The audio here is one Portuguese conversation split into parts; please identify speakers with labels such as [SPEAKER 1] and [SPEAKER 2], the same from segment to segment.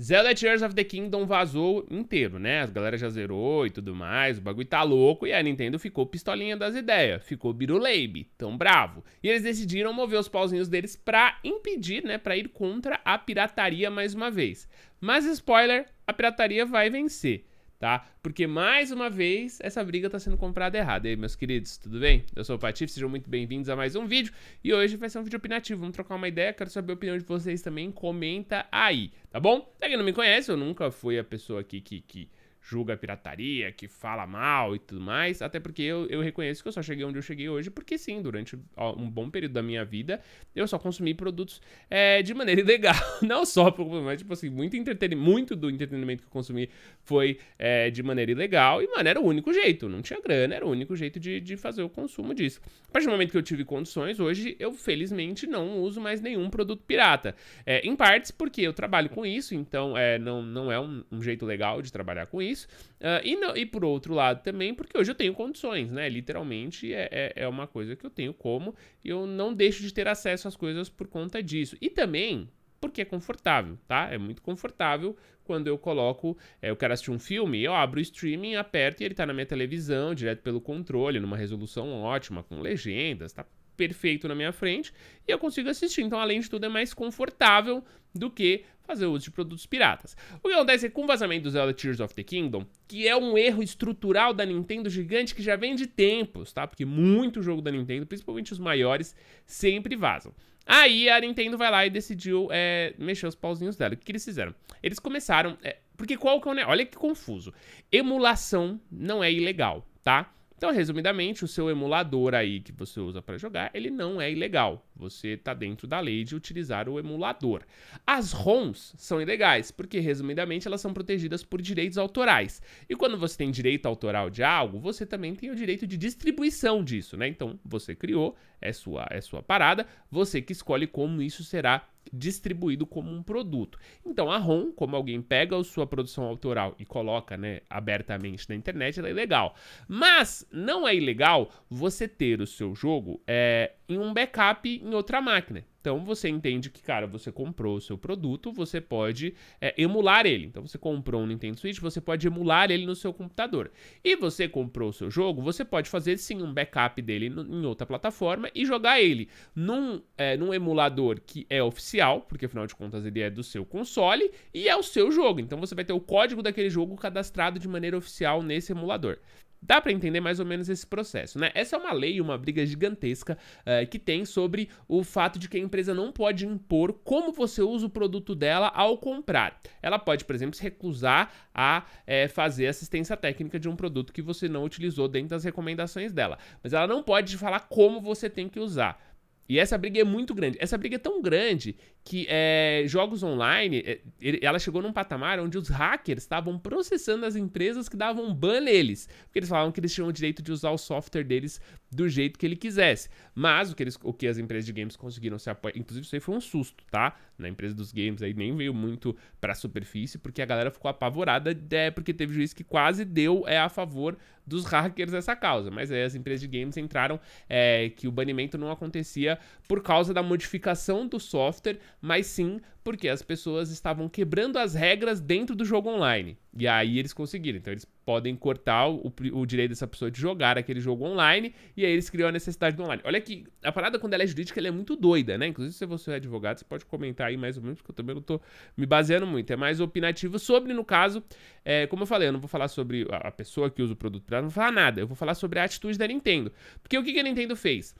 [SPEAKER 1] Zelda Tears of the Kingdom vazou inteiro, né? As galera já zerou e tudo mais, o bagulho tá louco e a Nintendo ficou pistolinha das ideias, ficou biruleibe, tão bravo. E eles decidiram mover os pauzinhos deles pra impedir, né, pra ir contra a pirataria mais uma vez. Mas spoiler, a pirataria vai vencer tá? Porque mais uma vez essa briga está sendo comprada errada. E aí, meus queridos, tudo bem? Eu sou o Patife, sejam muito bem-vindos a mais um vídeo. E hoje vai ser um vídeo opinativo, vamos trocar uma ideia, quero saber a opinião de vocês também, comenta aí, tá bom? Pra quem não me conhece, eu nunca fui a pessoa aqui que, que julga a pirataria, que fala mal e tudo mais. Até porque eu, eu reconheço que eu só cheguei onde eu cheguei hoje, porque sim, durante um bom período da minha vida, eu só consumi produtos é, de maneira ilegal. Não só, mas tipo assim, muito, muito do entretenimento que eu consumi foi é, de maneira ilegal. E, mano, era o único jeito. Não tinha grana, era o único jeito de, de fazer o consumo disso. A partir do momento que eu tive condições, hoje eu felizmente não uso mais nenhum produto pirata. É, em partes porque eu trabalho com isso, então é, não, não é um, um jeito legal de trabalhar com isso isso. Uh, e, não, e por outro lado também, porque hoje eu tenho condições, né? Literalmente é, é, é, uma coisa que eu tenho como e eu não deixo de ter acesso às coisas por conta disso. E também porque é confortável, tá? É muito confortável quando eu coloco, é, eu quero assistir um filme, eu abro o streaming, aperto e ele tá na minha televisão, direto pelo controle, numa resolução ótima, com legendas, tá perfeito na minha frente e eu consigo assistir. Então, além de tudo, é mais confortável do que fazer uso de produtos piratas. O que acontece é que com o vazamento do Zelda Tears of the Kingdom, que é um erro estrutural da Nintendo gigante que já vem de tempos, tá? Porque muito jogo da Nintendo, principalmente os maiores, sempre vazam. Aí a Nintendo vai lá e decidiu é, mexer os pauzinhos dela. O que, que eles fizeram? Eles começaram... É, porque qual que é o... Olha que confuso. Emulação não é ilegal, tá? Então, resumidamente, o seu emulador aí que você usa para jogar, ele não é ilegal, você está dentro da lei de utilizar o emulador. As ROMs são ilegais, porque, resumidamente, elas são protegidas por direitos autorais. E quando você tem direito autoral de algo, você também tem o direito de distribuição disso, né? Então, você criou, é sua, é sua parada, você que escolhe como isso será distribuído como um produto. Então, a ROM, como alguém pega a sua produção autoral e coloca né, abertamente na internet, ela é ilegal. Mas não é ilegal você ter o seu jogo é, em um backup em outra máquina. Então você entende que, cara, você comprou o seu produto, você pode é, emular ele. Então você comprou um Nintendo Switch, você pode emular ele no seu computador. E você comprou o seu jogo, você pode fazer sim um backup dele no, em outra plataforma e jogar ele num, é, num emulador que é oficial, porque afinal de contas ele é do seu console e é o seu jogo. Então você vai ter o código daquele jogo cadastrado de maneira oficial nesse emulador. Dá para entender mais ou menos esse processo, né? Essa é uma lei, uma briga gigantesca uh, que tem sobre o fato de que a empresa não pode impor como você usa o produto dela ao comprar. Ela pode, por exemplo, se recusar a é, fazer assistência técnica de um produto que você não utilizou dentro das recomendações dela, mas ela não pode falar como você tem que usar. E essa briga é muito grande. Essa briga é tão grande que é, jogos online, é, ela chegou num patamar onde os hackers estavam processando as empresas que davam ban neles, porque eles falavam que eles tinham o direito de usar o software deles do jeito que ele quisesse. Mas o que, eles, o que as empresas de games conseguiram se apoiar, inclusive isso aí foi um susto, tá? Na empresa dos games aí nem veio muito pra superfície, porque a galera ficou apavorada, é, porque teve juiz que quase deu é, a favor dos hackers essa causa. Mas aí as empresas de games entraram é, que o banimento não acontecia por causa da modificação do software mas sim porque as pessoas estavam quebrando as regras dentro do jogo online. E aí eles conseguiram. Então eles podem cortar o, o, direito dessa pessoa de jogar aquele jogo online, e aí eles criam a necessidade do online. Olha que a parada, quando ela é jurídica, ela é muito doida, né? Inclusive, se você é advogado, você pode comentar aí mais ou menos, porque eu também não tô me baseando muito. É mais opinativo sobre, no caso, é, como eu falei, eu não vou falar sobre a pessoa que usa o produto, não vou falar nada, eu vou falar sobre a atitude da Nintendo. Porque o que, que a Nintendo fez?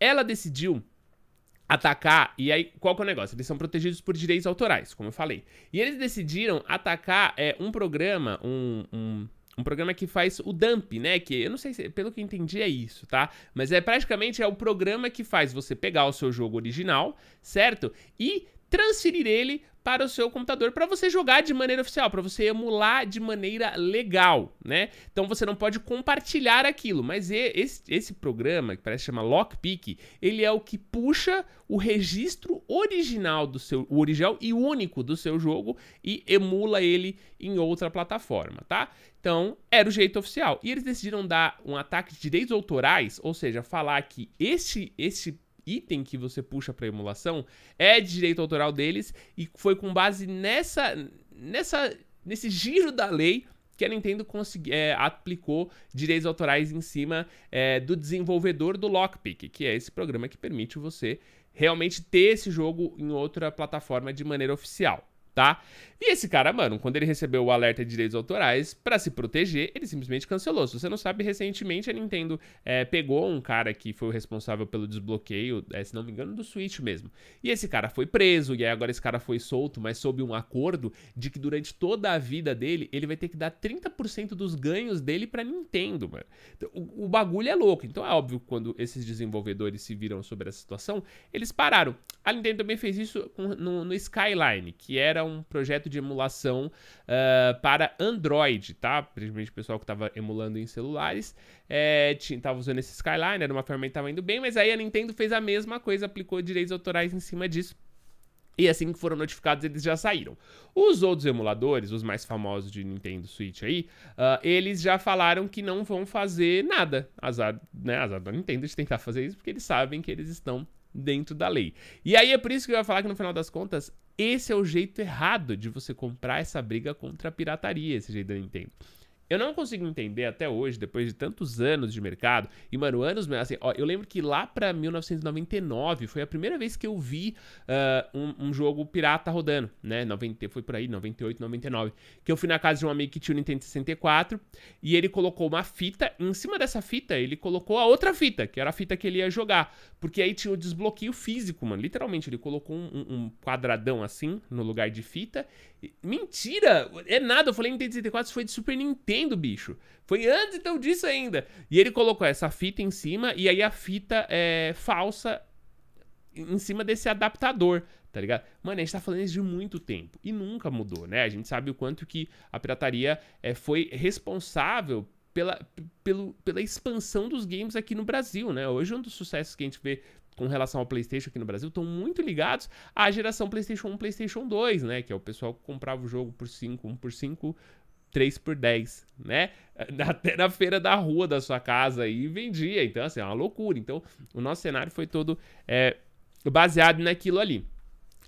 [SPEAKER 1] Ela decidiu atacar. E aí, qual que é o negócio? Eles são protegidos por direitos autorais, como eu falei. E eles decidiram atacar é, um programa, um, um, um, programa que faz o dump, né? Que eu não sei se, pelo que eu entendi, é isso, tá? Mas é praticamente é o programa que faz você pegar o seu jogo original, certo? E transferir ele para o seu computador para você jogar de maneira oficial, para você emular de maneira legal, né? Então você não pode compartilhar aquilo, mas esse, esse programa que parece chamar Lockpick, ele é o que puxa o registro original do seu o original e único do seu jogo e emula ele em outra plataforma, tá? Então, era o jeito oficial. E eles decidiram dar um ataque de direitos autorais, ou seja, falar que esse esse item que você puxa para emulação é de direito autoral deles e foi com base nessa, nessa, nesse giro da lei que a Nintendo consegui, é, aplicou direitos autorais em cima é, do desenvolvedor do Lockpick, que é esse programa que permite você realmente ter esse jogo em outra plataforma de maneira oficial tá? E esse cara, mano, quando ele recebeu o alerta de direitos autorais, para se proteger, ele simplesmente cancelou. Se você não sabe, recentemente a Nintendo é, pegou um cara que foi o responsável pelo desbloqueio, é, se não me engano, do Switch mesmo. E esse cara foi preso, e aí agora esse cara foi solto, mas sob um acordo de que durante toda a vida dele, ele vai ter que dar 30% dos ganhos dele pra Nintendo, mano. Então, o, o bagulho é louco. Então é óbvio quando esses desenvolvedores se viram sobre essa situação, eles pararam. A Nintendo também fez isso no, no Skyline, que era era um projeto de emulação uh, para Android, tá? Principalmente o pessoal que estava emulando em celulares. É, tava usando esse Skyline, era uma ferramenta que tava indo bem, mas aí a Nintendo fez a mesma coisa, aplicou direitos autorais em cima disso. E assim que foram notificados, eles já saíram. Os outros emuladores, os mais famosos de Nintendo Switch aí, uh, eles já falaram que não vão fazer nada. Azar, né? Azar da Nintendo de tentar fazer isso, porque eles sabem que eles estão dentro da lei. E aí é por isso que eu ia falar que no final das contas, esse é o jeito errado de você comprar essa briga contra a pirataria, esse jeito da Nintendo. Eu não consigo entender até hoje, depois de tantos anos de mercado, e mano, anos, assim, ó, eu lembro que lá para 1999 foi a primeira vez que eu vi uh, um, um, jogo pirata rodando, né? 90, foi por aí, 98, 99. Que eu fui na casa de um amigo que tinha o um Nintendo 64 e ele colocou uma fita, em cima dessa fita ele colocou a outra fita, que era a fita que ele ia jogar, porque aí tinha o desbloqueio físico, mano. Literalmente, ele colocou um, um quadradão assim no lugar de fita. Mentira! É nada, eu falei Nintendo 64, isso foi de Super Nintendo do bicho. Foi antes então disso ainda. E ele colocou essa fita em cima e aí a fita é falsa em cima desse adaptador, tá ligado? Mano, a gente tá falando isso de muito tempo e nunca mudou, né? A gente sabe o quanto que a pirataria é, foi responsável pela, pelo, pela expansão dos games aqui no Brasil, né? Hoje um dos sucessos que a gente vê com relação ao PlayStation aqui no Brasil estão muito ligados à geração PlayStation 1, PlayStation 2, né? Que é o pessoal que comprava o jogo por 5, 1 por 5 3 por 10, né? Até na feira da rua da sua casa e vendia. Então, assim, é uma loucura. Então, o nosso cenário foi todo é, baseado naquilo ali.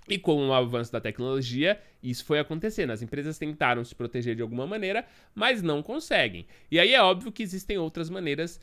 [SPEAKER 1] E com o avanço da tecnologia, isso foi acontecendo. As empresas tentaram se proteger de alguma maneira, mas não conseguem. E aí é óbvio que existem outras maneiras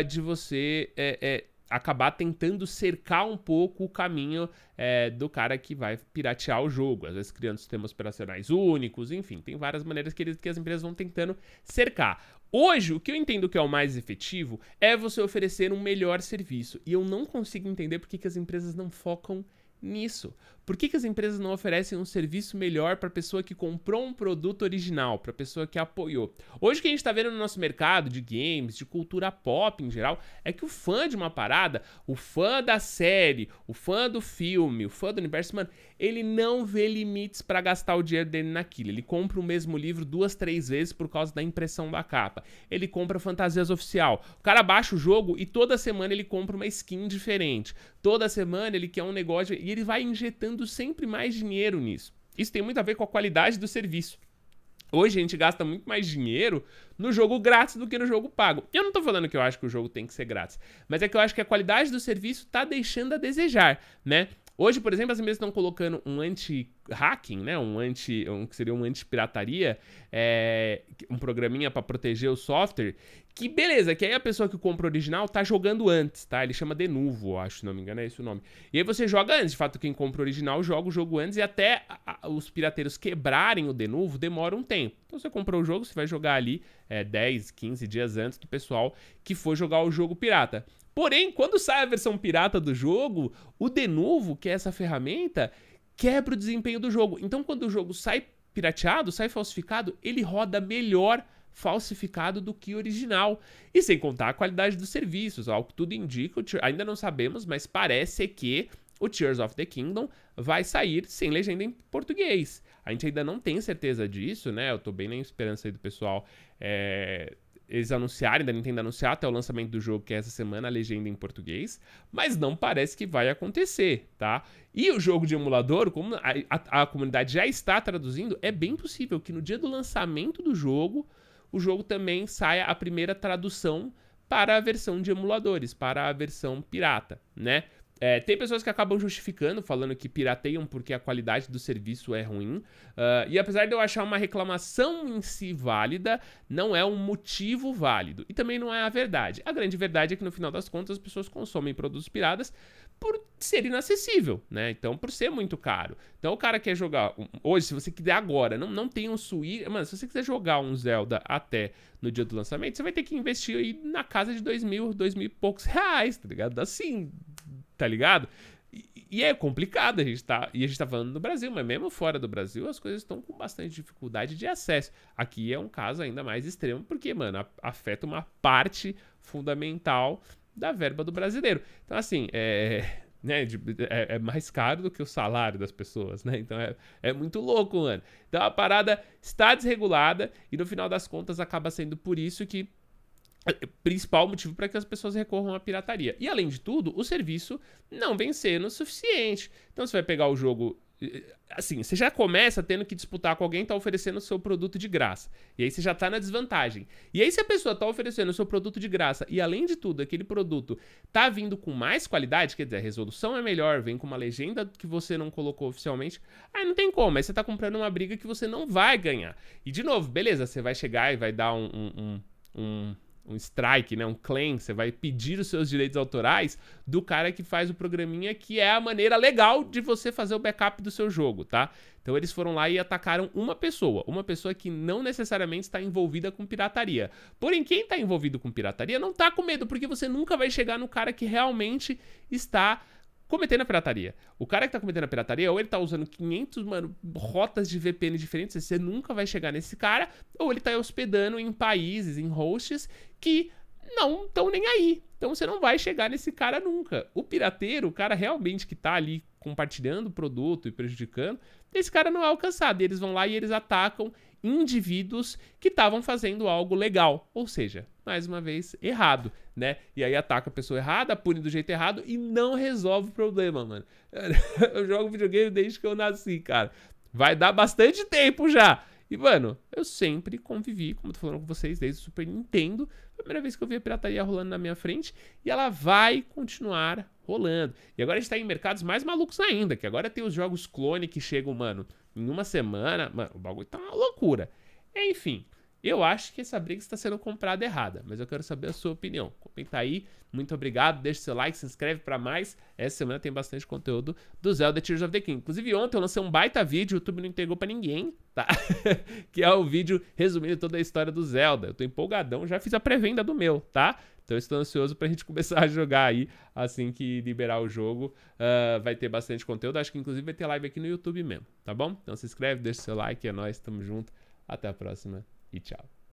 [SPEAKER 1] uh, de você é, é, acabar tentando cercar um pouco o caminho é, do cara que vai piratear o jogo, às vezes criando sistemas operacionais únicos, enfim, tem várias maneiras que, eles, que as empresas vão tentando cercar. Hoje, o que eu entendo que é o mais efetivo é você oferecer um melhor serviço. E eu não consigo entender por que as empresas não focam nisso nisso. Por que, que as empresas não oferecem um serviço melhor para a pessoa que comprou um produto original, para a pessoa que apoiou? Hoje o que a gente está vendo no nosso mercado de games, de cultura pop em geral, é que o fã de uma parada, o fã da série, o fã do filme, o fã do universo, mano, ele não vê limites para gastar o dinheiro dele naquilo. Ele compra o mesmo livro duas, três vezes por causa da impressão da capa. Ele compra fantasias oficial. O cara baixa o jogo e toda semana ele compra uma skin diferente. Toda semana ele quer um negócio. E ele vai injetando sempre mais dinheiro nisso. Isso tem muito a ver com a qualidade do serviço. Hoje a gente gasta muito mais dinheiro no jogo grátis do que no jogo pago. Eu não tô falando que eu acho que o jogo tem que ser grátis, mas é que eu acho que a qualidade do serviço tá deixando a desejar, né? Hoje, por exemplo, as empresas estão colocando um anti-hacking, né? Um anti, um, que seria um anti-pirataria, é, um programinha para proteger o software. Que beleza, que aí a pessoa que compra o original tá jogando antes, tá? Ele chama de novo, acho, se não me engano, é esse o nome. E aí você joga antes, de fato, quem compra o original joga o jogo antes e até a, a, os pirateiros quebrarem o de novo demora um tempo. Então você comprou o jogo, você vai jogar ali é, 10, 15 dias antes do pessoal que for jogar o jogo pirata. Porém, quando sai a versão pirata do jogo, o Denuvo, que é essa ferramenta, quebra o desempenho do jogo. Então, quando o jogo sai pirateado, sai falsificado, ele roda melhor falsificado do que original. E sem contar a qualidade dos serviços, algo que tudo indica, ainda não sabemos, mas parece que o Tears of the Kingdom vai sair sem legenda em português. A gente ainda não tem certeza disso, né? Eu tô bem na esperança aí do pessoal é, eles anunciarem, da Nintendo anunciar até o lançamento do jogo, que é essa semana, a legenda em português, mas não parece que vai acontecer, tá? E o jogo de emulador, como a, a, a comunidade já está traduzindo, é bem possível que no dia do lançamento do jogo, o jogo também saia a primeira tradução para a versão de emuladores, para a versão pirata, né? É, tem pessoas que acabam justificando, falando que pirateiam porque a qualidade do serviço é ruim. Uh, e apesar de eu achar uma reclamação em si válida, não é um motivo válido. E também não é a verdade. A grande verdade é que no final das contas as pessoas consomem produtos piratas por ser inacessível, né? Então, por ser muito caro. Então, o cara quer jogar. Hoje, se você quiser agora, não, não tem um Switch. Mano, se você quiser jogar um Zelda até no dia do lançamento, você vai ter que investir aí na casa de dois mil, dois mil e poucos reais, tá ligado? Assim, tá ligado? E, e é complicado a gente tá. E a gente tá falando no Brasil, mas mesmo fora do Brasil, as coisas estão com bastante dificuldade de acesso. Aqui é um caso ainda mais extremo, porque, mano, afeta uma parte fundamental da verba do brasileiro. Então, assim, é. Né, de, é, é, mais caro do que o salário das pessoas, né? Então é, é muito louco, mano. Então a parada está desregulada e no final das contas acaba sendo por isso que principal motivo para que as pessoas recorram à pirataria. E além de tudo, o serviço não vem sendo suficiente. Então você vai pegar o jogo eh, eh, assim, você já começa tendo que disputar com alguém que tá oferecendo o seu produto de graça. E aí você já está na desvantagem. E aí se a pessoa está oferecendo o seu produto de graça e além de tudo, aquele produto está vindo com mais qualidade, quer dizer, a resolução é melhor, vem com uma legenda que você não colocou oficialmente, aí não tem como, aí você está comprando uma briga que você não vai ganhar. E de novo, beleza, você vai chegar e vai dar um, um, um, um um strike, né, um claim, você vai pedir os seus direitos autorais do cara que faz o programinha, que é a maneira legal de você fazer o backup do seu jogo, tá? Então eles foram lá e atacaram uma pessoa, uma pessoa que não necessariamente está envolvida com pirataria. Porém, quem está envolvido com pirataria não está com medo, porque você nunca vai chegar no cara que realmente está cometendo a pirataria. O cara que tá cometendo a pirataria, ou ele tá usando 500, mano, rotas de VPN diferentes, você nunca vai chegar nesse cara, ou ele tá hospedando em países, em hosts que não estão nem aí. Então você não vai chegar nesse cara nunca. O pirateiro, o cara realmente que tá ali compartilhando o produto e prejudicando, esse cara não é alcançado. E eles vão lá e eles atacam indivíduos que estavam fazendo algo legal, ou seja, mais uma vez errado, né? E aí ataca a pessoa errada, pune do jeito errado e não resolve o problema, mano. Eu jogo videogame desde que eu nasci, cara. Vai dar bastante tempo já. E, mano, eu sempre convivi, como eu tô falando com vocês, desde o Super Nintendo. Primeira vez que eu vi a pirataria rolando na minha frente. E ela vai continuar rolando. E agora a gente tá em mercados mais malucos ainda, que agora tem os jogos clone que chegam, mano, em uma semana. Mano, o bagulho tá uma loucura. Enfim, eu acho que essa briga está sendo comprada errada, mas eu quero saber a sua opinião. Comenta aí, muito obrigado, deixa seu like, se inscreve para mais. Essa semana tem bastante conteúdo do Zelda Tears of the King. Inclusive ontem eu lancei um baita vídeo, o YouTube não entregou para ninguém, tá? que é o vídeo resumindo toda a história do Zelda. Eu tô empolgadão, já fiz a pré-venda do meu, tá? Então estou ansioso para a gente começar a jogar aí assim que liberar o jogo. Uh, vai ter bastante conteúdo, acho que inclusive vai ter live aqui no YouTube mesmo, tá bom? Então se inscreve, deixa seu like, é nóis, tamo junto. Até a próxima. いっちゃう